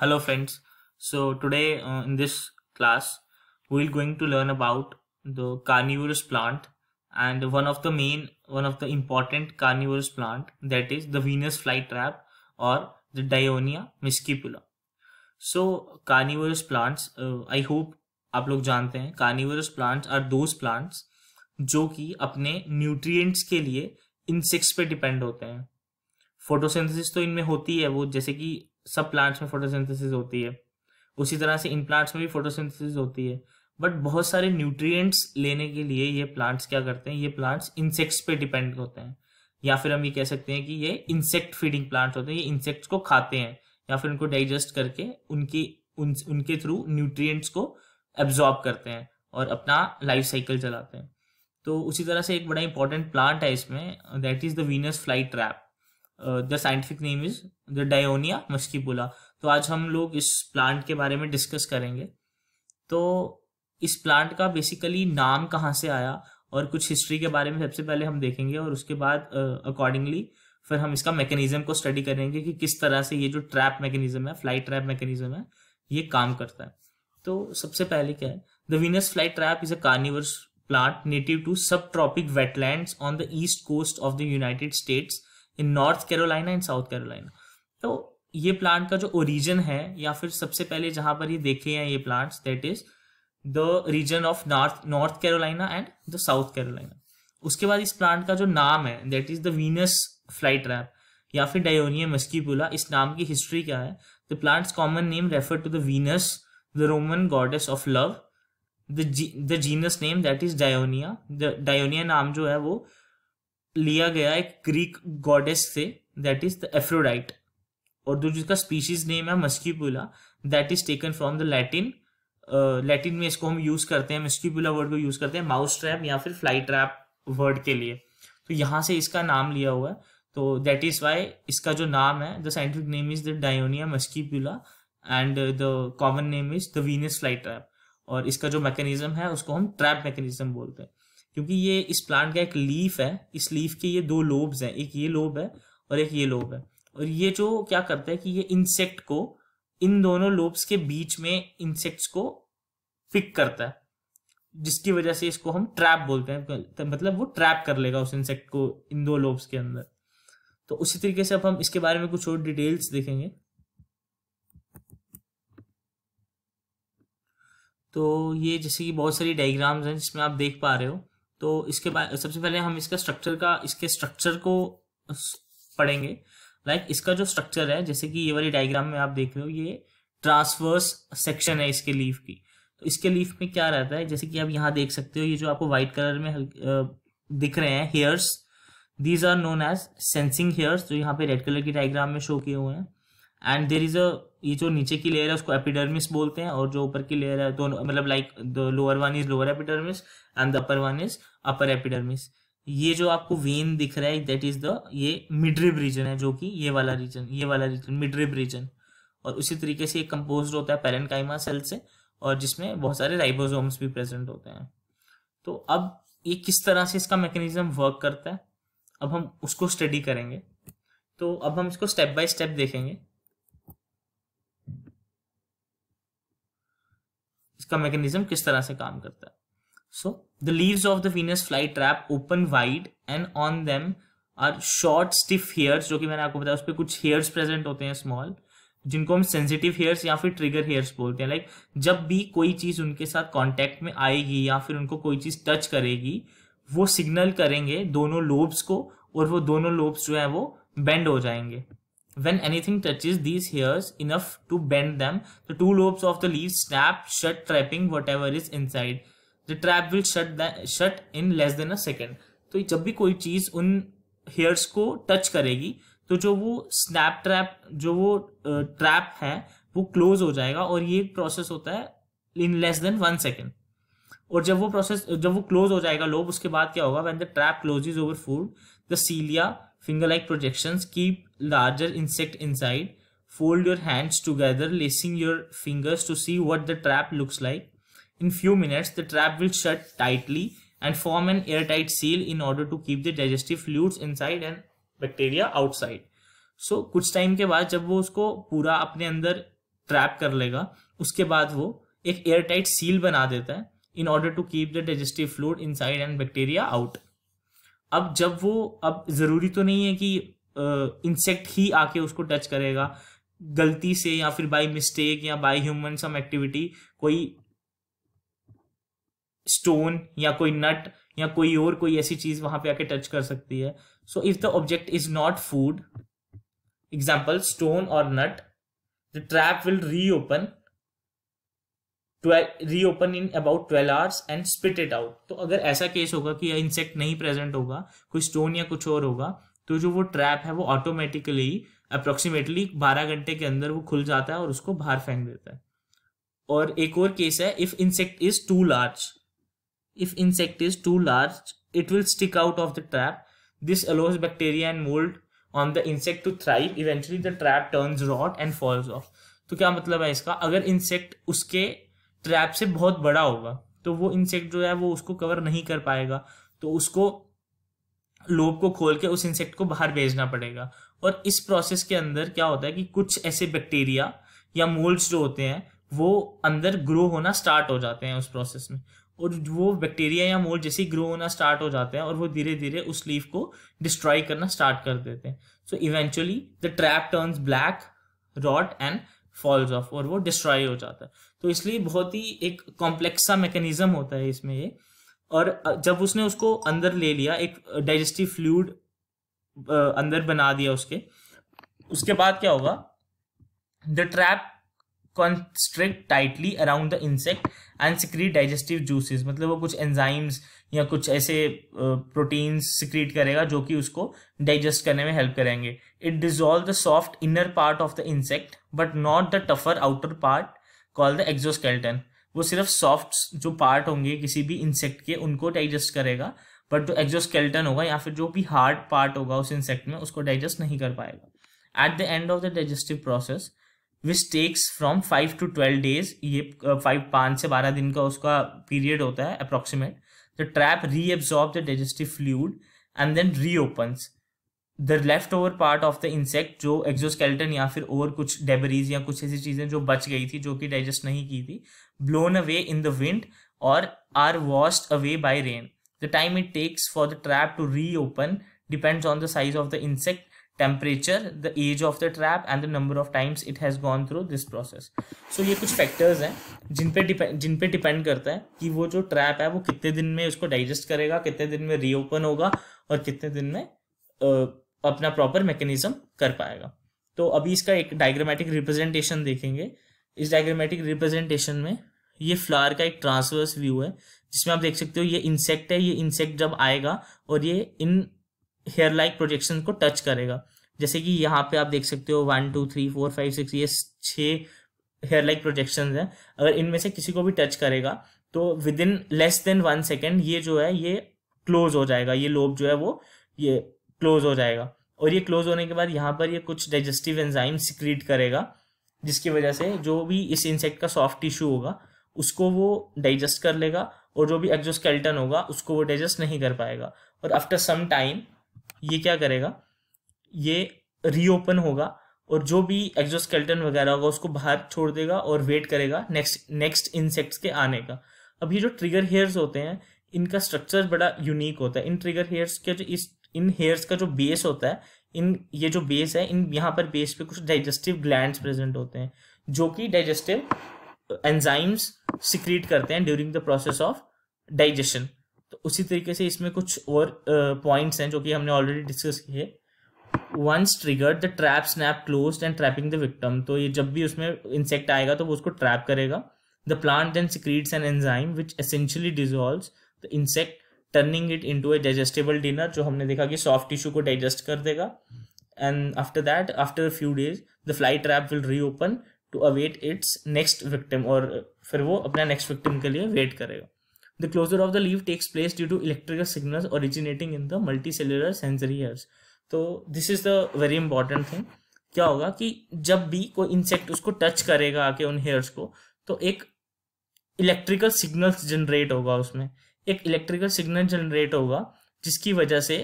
hello friends so today uh, in this class we're going to learn about the carnivorous plant and one of the main one of the important carnivorous plant that is the venus flytrap or the dionia miscipula so carnivorous plants uh, i hope आप लोग जानते हैं carnivorous plants are those plants जो कि अपने nutrients के लिए insects पे डिपेंड होते हैं फोटोसिंथेसिस तो इनमें होती है वो जैसे कि सब प्लांट्स में फोटोसिंथेसिस होती है उसी तरह से इन प्लांट्स में भी फोटोसिंथेसिस होती है बट बहुत सारे न्यूट्रिएंट्स लेने के लिए ये प्लांट्स क्या करते हैं ये प्लांट्स इंसेक्ट्स पे डिपेंड होते हैं या फिर हम ये कह सकते हैं कि ये इंसेक्ट फीडिंग प्लांट्स होते हैं ये इंसेक्ट्स को खाते हैं या फिर उनको डाइजेस्ट करके उनकी उन, उनके थ्रू न्यूट्रिएंट्स को एब्जॉर्ब करते हैं और अपना लाइफ साइकिल चलाते हैं तो उसी तरह से एक बड़ा इंपॉर्टेंट प्लांट है इसमें that is the Venus fly trap the scientific name is the Dionaea muscipula तो आज हम लोग इस प्लांट के बारे में डिस्कस करेंगे तो इस प्लांट का बेसिकली नाम कहाँ से आया और कुछ हिस्ट्री के बारे में सबसे पहले हम देखेंगे और उसके बाद अकॉर्डिंगली uh, फिर हम इसका मैकेनिज्म को स्टडी करेंगे कि किस तरह से ये जो ट्रैप मैकेनिज्म है फ्लाइट ट्रैप मैकेनिज्म है ये काम करता है तो सबसे पहले क्या है the Venus flight trap is a carnivorous plant native to sub tropic wetland on the east coast of the United States in North Carolina and South Carolina तो ये प्लांट का जो ओरिजिन है या फिर सबसे पहले जहां पर ये देखे हैं ये plants that is the region of north North Carolina and the South Carolina उसके बाद इस प्लांट का जो नाम है that is the Venus fly trap या फिर डायोनिया मस्कीपुला इस नाम की हिस्ट्री क्या है the plant's common name refer to the Venus the Roman goddess of love the genus name that is Dionaea the Dionaea नाम जो है वो लिया गया एक ग्रीक गॉडेस से दैट इज द एफ्रोडाइट और जो जिसका स्पीशीज नेम है muscipula that is taken from the Latin Latin में इसको हम यूज करते हैं मस्कीपुला वर्ड को यूज करते हैं माउस ट्रैप या फिर फ्लाई ट्रैप वर्ड के लिए तो यहाँ से इसका नाम लिया हुआ है तो दैट इज वाई इसका जो नाम है the scientific name is the Dionaea muscipula and the common name is the Venus fly trap और इसका जो मैकेनिज्म है उसको हम ट्रैप मैकेनिज्म बोलते हैं क्योंकि ये इस प्लांट का एक लीफ है इस लीफ के ये दो लोब्स हैं एक ये लोब है और एक ये लोब है और ये जो क्या करता है कि ये इंसेक्ट को इन दोनों लोब्स के बीच में इंसेक्ट्स को पिक करता है जिसकी वजह से इसको हम ट्रैप बोलते हैं तो मतलब वो ट्रैप कर लेगा उस इंसेक्ट को इन दो लोब्स के अंदर तो उसी तरीके से अब हम इसके बारे में कुछ और डिटेल्स देखेंगे तो ये जैसे कि बहुत सारी डायग्राम्स हैं जिसमें आप देख पा रहे हो तो इसके बाद सबसे पहले हम इसका स्ट्रक्चर का इसके स्ट्रक्चर को पढ़ेंगे लाइक like इसका जो स्ट्रक्चर है जैसे कि ये वाली डायग्राम में आप देख रहे हो ये ट्रांसवर्स सेक्शन है इसके लीफ की तो इसके लीफ में क्या रहता है जैसे कि आप यहाँ देख सकते हो ये जो आपको व्हाइट कलर में दिख रहे हैं hairs these are known as sensing hairs जो यहाँ पे रेड कलर की डायग्राम में शो किए हुए हैं एंड देर इज अ ये जो नीचे की लेयर है उसको एपिडर्मिस बोलते हैं और जो ऊपर की लेयर है दोनों तो मतलब like the lower one is lower epidermis and the upper one is upper epidermis ये जो आपको वेन दिख रहा है दैट इज द ये मिडरिब रीजन है जो कि ये वाला रीजन ये वाला रीजन मिडरिब रीजन और उसी तरीके से ये कंपोज होता है काइमा सेल से और जिसमें बहुत सारे राइबोसोम्स भी प्रेजेंट होते हैं तो अब ये किस तरह से इसका मैकेनिज्म वर्क करता है अब हम उसको स्टडी करेंगे तो अब हम इसको स्टेप बाय स्टेप देखेंगे इसका मैकेनिज्म किस तरह से काम करता है so the leaves of the Venus fly trap open wide and on them are short stiff hairs जो कि मैंने आपको बताया उस पर कुछ हेयर्स प्रेजेंट होते हैं स्मॉल जिनको हम सेंसिटिव हेयर्स या फिर ट्रिगर हेयर्स बोलते हैं लाइक जब भी कोई चीज़ उनके साथ कॉन्टेक्ट में आएगी या फिर उनको कोई चीज़ टच करेगी वो सिग्नल करेंगे दोनों लोब्स को और वो दोनों लोब्स जो है वो बेंड हो जाएंगे When anything touches these hairs enough to bend them, the two lobes of the leaves snap shut trapping whatever is inside. The trap will shut, the, shut in less than a second. तो जब भी कोई चीज़ उन hairs को touch करेगी तो जो वो स्नैप ट्रैप जो वो ट्रैप है वो क्लोज हो जाएगा और ये प्रोसेस होता है in less than one second और जब वो प्रोसेस जब वो क्लोज हो जाएगा लोब उसके बाद क्या होगा when the trap close over food the cilia finger-like projections. Keep larger insect inside. Fold your hands together, lacing your fingers to see what the trap looks like. In few minutes, the trap will shut tightly and form an airtight seal in order to keep the digestive fluids inside and bacteria outside. So so, कुछ time के बाद जब वो उसको पूरा अपने अंदर trap कर लेगा उसके बाद वो एक एयर टाइट सील बना देता है in order to keep the digestive fluid inside and bacteria out अब जब वो अब ज़रूरी तो नहीं है कि इंसेक्ट ही आके उसको टच करेगा गलती से या फिर बाय मिस्टेक या बाय ह्यूमन सम एक्टिविटी कोई स्टोन या कोई नट या कोई और कोई ऐसी चीज वहां पे आके टच कर सकती है so if the object is not food example stone और nut the trap will reopen reopen in about twelve hours and spit it out तो अगर ऐसा केस होगा कि इंसेक्ट नहीं प्रेजेंट होगा कोई स्टोन या कुछ और होगा तो जो वो ट्रैप है वो ऑटोमेटिकली अप्रोक्सीमेटली बारह घंटे के अंदर वो खुल जाता है और उसको बाहर फेंक देता है और एक और केस है if insect is too large if insect is too large it will stick out of the trap this allows bacteria and mould on the insect to thrive eventually the trap turn rot and falls off तो क्या मतलब है इसका अगर insect उसके trap से बहुत बड़ा होगा तो वो इंसेक्ट जो है वो उसको कवर नहीं कर पाएगा तो उसको लोब को खोल के उस इंसेक्ट को बाहर भेजना पड़ेगा और इस प्रोसेस के अंदर क्या होता है कि कुछ ऐसे बैक्टीरिया या मोल्ड्स जो होते हैं वो अंदर ग्रो होना स्टार्ट हो जाते हैं उस प्रोसेस में और वो बैक्टीरिया या मोल्ड जैसे ग्रो होना स्टार्ट हो जाते हैं और वो धीरे धीरे उस लीफ को डिस्ट्रॉय करना स्टार्ट कर देते हैं so eventually the trap turns black rot and falls off और वो डिस्ट्रॉय हो जाता है तो इसलिए बहुत ही एक कॉम्प्लेक्सा मैकेनिज्म होता है इसमें ये और जब उसने उसको अंदर ले लिया एक डाइजेस्टिव फ्लूड अंदर बना दिया उसके उसके बाद क्या होगा the trap constrict tightly around the insect and secrete digestive juices मतलब वो कुछ एंजाइम्स या कुछ ऐसे प्रोटीन्स सिक्रीट करेगा जो कि उसको डाइजेस्ट करने में हेल्प करेंगे it dissolve the soft inner part of the insect but not the tougher outer part call the exoskeleton वो सिर्फ सॉफ्ट जो पार्ट होंगे किसी भी इंसेक्ट के उनको डाइजेस्ट करेगा बट जो एक्जोस्केल्टन होगा या फिर जो भी हार्ड पार्ट होगा उस इंसेक्ट में उसको डाइजेस्ट नहीं कर पाएगा at the end of the digestive process which takes from five to twelve days ये फाइव पाँच से बारह दिन का उसका पीरियड होता है approximate the trap absorb the digestive fluid and then reopens the left over part of the insect जो एक्जोस्केल्टन या फिर और कुछ डेबरीज या कुछ ऐसी चीज़ें जो बच गई थी जो कि डाइजेस्ट नहीं की थी blown away in the wind और are washed away by rain the time it takes for the trap to reopen depends on the size of the insect temperature the age of the trap and the number of times it has gone through this process so ये कुछ factors हैं जिन पे depend जिन पे depend करता है कि वो जो trap है वो कितने दिन में उसको digest करेगा कितने दिन में reopen होगा और कितने दिन में अपना proper mechanism कर पाएगा तो अभी इसका एक diagrammatic representation देखेंगे इस diagrammatic representation में ये फ्लावर का एक ट्रांसवर्स व्यू है जिसमें आप देख सकते हो ये इंसेक्ट है ये इंसेक्ट जब आएगा और ये इन हेयर लाइक प्रोजेक्शन को टच करेगा जैसे कि यहाँ पे आप देख सकते हो one two three four five six ये छः हेयर लाइक प्रोजेक्शन है अगर इनमें से किसी को भी टच करेगा तो within less than one second ये जो है ये क्लोज हो जाएगा ये लोब जो है वो ये क्लोज हो जाएगा और ये क्लोज होने के बाद यहाँ पर ये कुछ डाइजेस्टिव एंजाइम सिक्रीट करेगा जिसकी वजह से जो भी इस इंसेक्ट का सॉफ्ट टिश्यू होगा उसको वो डाइजेस्ट कर लेगा और जो भी एग्जोस्केल्टन होगा उसको वो डाइजेस्ट नहीं कर पाएगा और आफ्टर सम टाइम ये क्या करेगा ये रीओपन होगा और जो भी एक्जोस्केल्टन वगैरह होगा उसको बाहर छोड़ देगा और वेट करेगा नेक्स्ट नेक्स्ट इंसेक्ट्स के आने का अब ये जो ट्रिगर हेयर्स होते हैं इनका स्ट्रक्चर बड़ा यूनिक होता है इन ट्रिगर हेयर्स के जो इस इन हेयर्स का जो बेस होता है इन ये जो बेस है इन यहाँ पर बेस पे कुछ डाइजेस्टिव ग्लैंड प्रेजेंट होते हैं जो कि डाइजेस्टिव एंजाइम्स सिक्रीट करते हैं during the process of digestion तो उसी तरीके से इसमें कुछ और पॉइंट्स uh, हैं जो कि हमने ऑलरेडी डिस्कस किए once triggered the trap snap close and trapping the victim तो ये जब भी उसमें इंसेक्ट आएगा तो वो उसको ट्रैप करेगा the plant then secretes an enzyme which essentially dissolve the insect turning it to a digestible dinner जो हमने देखा कि सॉफ्ट टिश्यू को डाइजेस्ट कर देगा and after that after a few days the fly trap will reopen to await its next victim और फिर वो अपना नेक्स्ट विक्टिम के लिए वेट करेगा The closure of the leaf takes place due to electrical signals originating in the multicellular sensory hairs. तो this is the very important thing क्या होगा कि जब भी कोई इंसेक्ट उसको टच करेगा आके उन हेयर्स को तो एक इलेक्ट्रिकल सिग्नल्स जनरेट होगा उसमें एक इलेक्ट्रिकल सिग्नल जनरेट होगा जिसकी वजह से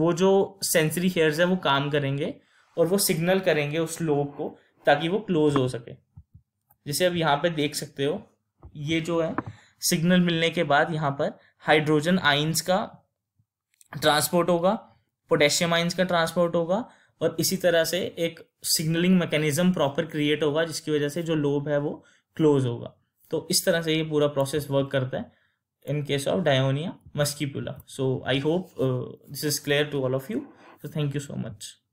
वो जो सेंसरी हेयर्स है वो काम करेंगे और वो सिग्नल करेंगे उस लोब को ताकि वो क्लोज हो सके जैसे अब यहाँ पे देख सकते हो ये जो है सिग्नल मिलने के बाद यहाँ पर हाइड्रोजन आइंस का ट्रांसपोर्ट होगा पोटेशियम आइंस का ट्रांसपोर्ट होगा और इसी तरह से एक सिग्नलिंग मैकेनिज्म प्रॉपर क्रिएट होगा जिसकी वजह से जो लोब है वो क्लोज होगा तो इस तरह से ये पूरा प्रोसेस वर्क करता है in case of Dionaea muscipula so I hope this is clear to all of you so thank you so much